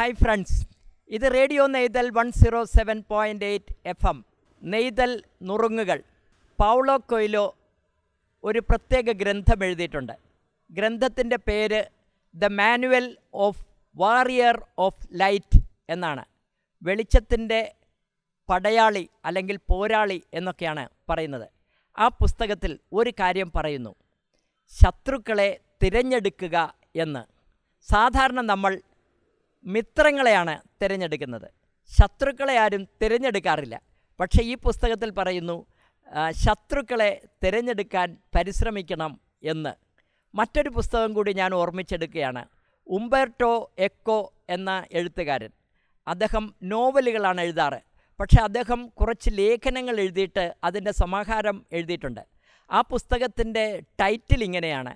hi friends ഇത് radio Neythal one zero seven point eight F M Neythal നുറുങ്ങുകൾ Paulo Coelho ഒരു പ്രത്യേക ഗ്രന്ഥം എഴുതിയിട്ടുണ്ട് ഗ്രന്ഥത്തിൻ്റെ പേര് the manual of warrior of light എന്നാണ് വെളിച്ചത്തിൻ്റെ പടയാളി അല്ലെങ്കിൽ പോരാളി എന്നൊക്കെയാണ് പറയുന്നത് ആ പുസ്തകത്തിൽ ഒരു കാര്യം പറയുന്നു ശത്രുക്കളെ തിരഞ്ഞെടുക്കുക എന്ന് സാധാരണ നമ്മൾ മിത്രങ്ങളെയാണ് തിരഞ്ഞെടുക്കുന്നത് ശത്രുക്കളെ ആരും തിരഞ്ഞെടുക്കാറില്ല പക്ഷേ ഈ പുസ്തകത്തിൽ പറയുന്നു ശത്രുക്കളെ തിരഞ്ഞെടുക്കാൻ പരിശ്രമിക്കണം എന്ന് മറ്റൊരു പുസ്തകം കൂടി ഞാൻ ഓർമ്മിച്ചെടുക്കുകയാണ് ഉംബർട്ടോ എക്കോ എന്ന എഴുത്തുകാരൻ അദ്ദേഹം നോവലുകളാണ് എഴുതാറ് പക്ഷേ അദ്ദേഹം കുറച്ച് ലേഖനങ്ങൾ എഴുതിയിട്ട് അതിൻ്റെ സമാഹാരം എഴുതിയിട്ടുണ്ട് ആ പുസ്തകത്തിൻ്റെ ടൈറ്റിൽ ഇങ്ങനെയാണ്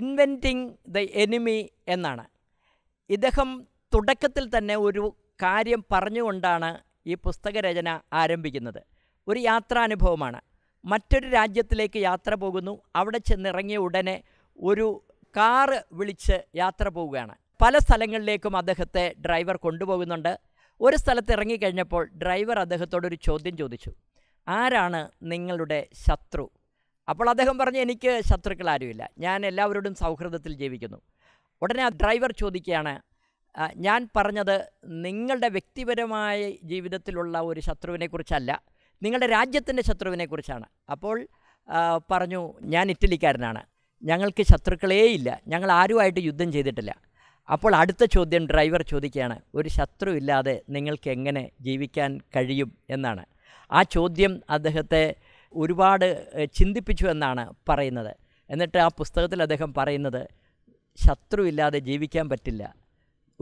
ഇൻവെൻറ്റിങ് ദ എനിമി എന്നാണ് ഇദ്ദേഹം തുടക്കത്തിൽ തന്നെ ഒരു കാര്യം പറഞ്ഞുകൊണ്ടാണ് ഈ പുസ്തകരചന ആരംഭിക്കുന്നത് ഒരു യാത്രാനുഭവമാണ് മറ്റൊരു രാജ്യത്തിലേക്ക് യാത്ര പോകുന്നു അവിടെ ചെന്നിറങ്ങിയ ഉടനെ ഒരു കാറ് വിളിച്ച് യാത്ര പോവുകയാണ് പല സ്ഥലങ്ങളിലേക്കും അദ്ദേഹത്തെ ഡ്രൈവർ കൊണ്ടുപോകുന്നുണ്ട് ഒരു സ്ഥലത്ത് ഇറങ്ങിക്കഴിഞ്ഞപ്പോൾ ഡ്രൈവർ അദ്ദേഹത്തോടൊരു ചോദ്യം ചോദിച്ചു ആരാണ് നിങ്ങളുടെ ശത്രു അപ്പോൾ അദ്ദേഹം പറഞ്ഞു എനിക്ക് ശത്രുക്കൾ ആരുമില്ല ഞാൻ എല്ലാവരോടും സൗഹൃദത്തിൽ ജീവിക്കുന്നു ഉടനെ ആ ഡ്രൈവർ ചോദിക്കുകയാണ് ഞാൻ പറഞ്ഞത് നിങ്ങളുടെ വ്യക്തിപരമായ ജീവിതത്തിലുള്ള ഒരു ശത്രുവിനെക്കുറിച്ചല്ല നിങ്ങളുടെ രാജ്യത്തിൻ്റെ ശത്രുവിനെക്കുറിച്ചാണ് അപ്പോൾ പറഞ്ഞു ഞാൻ ഇറ്റലിക്കാരനാണ് ഞങ്ങൾക്ക് ശത്രുക്കളേയില്ല ഞങ്ങൾ ആരുമായിട്ട് യുദ്ധം ചെയ്തിട്ടില്ല അപ്പോൾ അടുത്ത ചോദ്യം ഡ്രൈവർ ചോദിക്കുകയാണ് ഒരു ശത്രു ഇല്ലാതെ നിങ്ങൾക്ക് എങ്ങനെ ജീവിക്കാൻ കഴിയും എന്നാണ് ആ ചോദ്യം അദ്ദേഹത്തെ ഒരുപാട് ചിന്തിപ്പിച്ചു എന്നാണ് പറയുന്നത് എന്നിട്ട് ആ പുസ്തകത്തിൽ അദ്ദേഹം പറയുന്നത് ശത്രുവില്ലാതെ ജീവിക്കാൻ പറ്റില്ല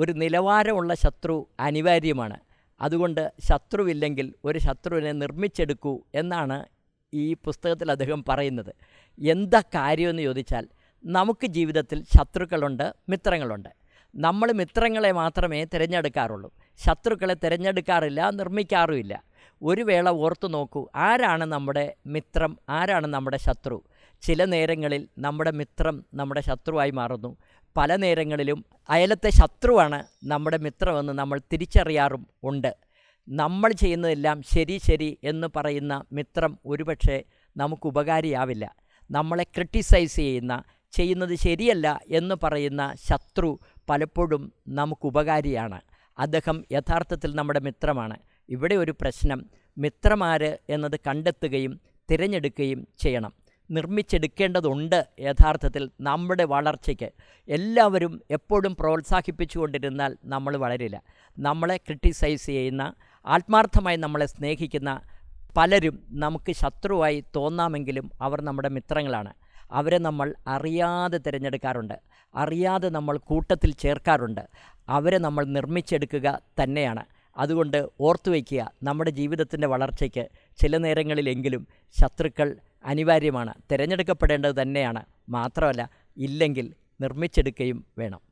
ഒരു നിലവാരമുള്ള ശത്രു അനിവാര്യമാണ് അതുകൊണ്ട് ശത്രുവില്ലെങ്കിൽ ഒരു ശത്രുവിനെ നിർമ്മിച്ചെടുക്കൂ എന്നാണ് ഈ പുസ്തകത്തിൽ അദ്ദേഹം പറയുന്നത് എന്താ കാര്യമെന്ന് ചോദിച്ചാൽ നമുക്ക് ജീവിതത്തിൽ ശത്രുക്കളുണ്ട് മിത്രങ്ങളുണ്ട് നമ്മൾ മിത്രങ്ങളെ മാത്രമേ തിരഞ്ഞെടുക്കാറുള്ളൂ ശത്രുക്കളെ തിരഞ്ഞെടുക്കാറില്ല നിർമ്മിക്കാറുമില്ല ഒരു വേള ഓർത്തു നോക്കൂ ആരാണ് നമ്മുടെ മിത്രം ആരാണ് നമ്മുടെ ശത്രു ചില നേരങ്ങളിൽ നമ്മുടെ മിത്രം നമ്മുടെ ശത്രുവായി മാറുന്നു പല നേരങ്ങളിലും അയലത്തെ ശത്രുവാണ് നമ്മുടെ മിത്രമെന്ന് നമ്മൾ തിരിച്ചറിയാറും ഉണ്ട് നമ്മൾ ചെയ്യുന്നതെല്ലാം ശരി ശരി എന്ന് പറയുന്ന മിത്രം ഒരുപക്ഷെ നമുക്ക് ഉപകാരിയാവില്ല നമ്മളെ ക്രിട്ടിസൈസ് ചെയ്യുന്ന ചെയ്യുന്നത് ശരിയല്ല എന്ന് പറയുന്ന ശത്രു പലപ്പോഴും നമുക്ക് ഉപകാരിയാണ് അദ്ദേഹം യഥാർത്ഥത്തിൽ നമ്മുടെ മിത്രമാണ് ഇവിടെ ഒരു പ്രശ്നം മിത്രമാർ എന്നത് കണ്ടെത്തുകയും തിരഞ്ഞെടുക്കുകയും ചെയ്യണം നിർമ്മിച്ചെടുക്കേണ്ടതുണ്ട് യഥാർത്ഥത്തിൽ നമ്മുടെ വളർച്ചയ്ക്ക് എല്ലാവരും എപ്പോഴും പ്രോത്സാഹിപ്പിച്ചുകൊണ്ടിരുന്നാൽ നമ്മൾ വളരില്ല നമ്മളെ ക്രിട്ടിസൈസ് ചെയ്യുന്ന ആത്മാർത്ഥമായി നമ്മളെ സ്നേഹിക്കുന്ന പലരും നമുക്ക് ശത്രുവായി തോന്നാമെങ്കിലും അവർ നമ്മുടെ മിത്രങ്ങളാണ് അവരെ നമ്മൾ അറിയാതെ തിരഞ്ഞെടുക്കാറുണ്ട് അറിയാതെ നമ്മൾ കൂട്ടത്തിൽ ചേർക്കാറുണ്ട് അവരെ നമ്മൾ നിർമ്മിച്ചെടുക്കുക തന്നെയാണ് അതുകൊണ്ട് ഓർത്തു വയ്ക്കുക നമ്മുടെ ജീവിതത്തിൻ്റെ വളർച്ചയ്ക്ക് ചില നേരങ്ങളിലെങ്കിലും ശത്രുക്കൾ അനിവാര്യമാണ് തിരഞ്ഞെടുക്കപ്പെടേണ്ടത് തന്നെയാണ് മാത്രമല്ല ഇല്ലെങ്കിൽ നിർമ്മിച്ചെടുക്കുകയും വേണം